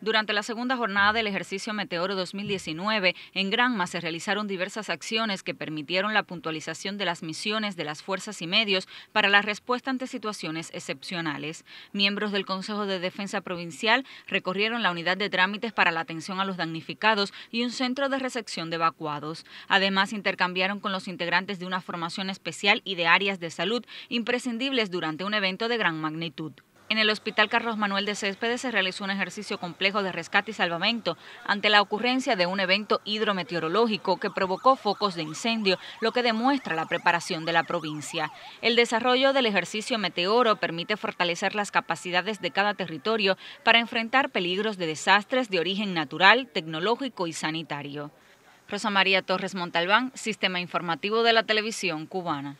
Durante la segunda jornada del ejercicio Meteoro 2019, en Granma se realizaron diversas acciones que permitieron la puntualización de las misiones de las fuerzas y medios para la respuesta ante situaciones excepcionales. Miembros del Consejo de Defensa Provincial recorrieron la unidad de trámites para la atención a los damnificados y un centro de recepción de evacuados. Además, intercambiaron con los integrantes de una formación especial y de áreas de salud imprescindibles durante un evento de gran magnitud. En el Hospital Carlos Manuel de Céspedes se realizó un ejercicio complejo de rescate y salvamento ante la ocurrencia de un evento hidrometeorológico que provocó focos de incendio, lo que demuestra la preparación de la provincia. El desarrollo del ejercicio meteoro permite fortalecer las capacidades de cada territorio para enfrentar peligros de desastres de origen natural, tecnológico y sanitario. Rosa María Torres Montalbán, Sistema Informativo de la Televisión Cubana.